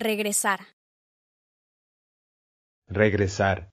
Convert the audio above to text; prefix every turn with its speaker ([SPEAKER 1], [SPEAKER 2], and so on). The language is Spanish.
[SPEAKER 1] Regresar.
[SPEAKER 2] Regresar.